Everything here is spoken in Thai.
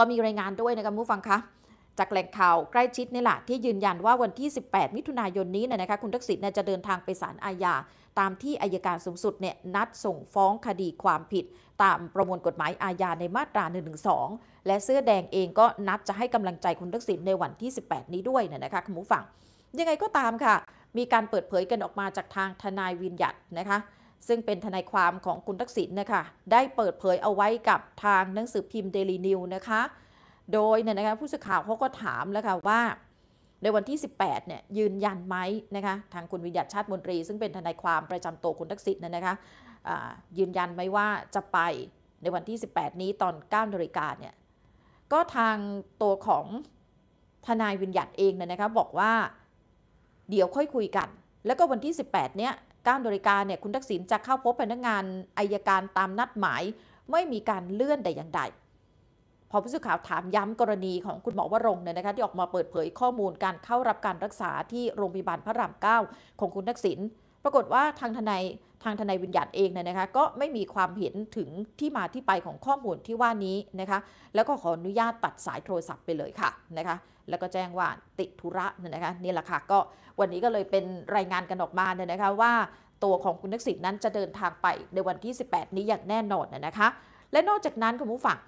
ก็มีรายงานด้วยนะคะผู้ฟังคะจากแหล่งข่าวใกล้ชิดนี่แหละที่ยืนยันว่าวันที่ 18 มิถุนายนนี้นะคะ คุณทักษิณจะเดินทางไปศาลอาญา ตามที่อายการสูงสุดเนี่ยนัดส่งฟ้องคดีความผิด ตามประมวลกฎหมายอาญาในมาตรา 112 และเสื้อแดงเองก็นัดจะให้กำลังใจคุณทักษิณในวันที่ 18 นี้ด้วยนะคะคุณผู้ฟัง ยังไงก็ตามค่ะ มีการเปิดเผยกันออกมาจากทางทนายวินยัตนะคะซึ่งเป็นทนายความของคุณทักษิณนะคะได้เปิดเผยเอาไว้กับทางหนังสือพิมพ์เดลี่นิวนะคะโดยเนี่ยนะคะผู้สื่อข่าวเขาก็ถามแล้วค่ะว่าในวันที่ 18เนี่ยยืนยันไหมนะคะทางคุณวิญญาชาติมนตรี ซึ่งเป็นทนายความประจำตัวคุณทักษิณนะนะคะยืนยันไหมว่าจะไปในวันที่ 18 นี้ตอน9นาฬิกาเนี่ยก็ทางตัวของทนายวิญญาติเองเนี่ยนะคะบอกว่าเดี๋ยวค่อยคุยกันแล้วก็วันที่ 18 เนี้ยาราริการเนี่ยคุณทักษิณจะเข้าพบพนักงานอายการตามนัดหมาย ไม่มีการเลื่อนแต่อย่างใดพอผู้สื่อข่าวถามย้ำกรณีของคุณหมอวรงเนี่ยนะคะที่ออกมาเปิดเผยข้อมูลการเข้ารับการรักษาที่โรงพยาบาลพระราม9ของคุณทักษิณปรากฏว่าทางทนายทางทนายวิญญาณเองเนี่ยนะคะก็ไม่มีความเห็นถึงที่มาที่ไปของข้อมูลที่ว่านี้นะคะแล้วก็ขออนุญาตตัดสายโทรศัพท์ไปเลยค่ะนะคะแล้วก็แจ้งว่าติธุระเนี่ยนะคะนี่แหละค่ะก็วันนี้ก็เลยเป็นรายงานกันออกมาเนี่ยนะคะว่าตัวของคุณนักษิ์นั้นจะเดินทางไปในวันที่ 18 นี้อย่างแน่นอนนะคะ และนอกจากนั้นคุณผู้ฟัง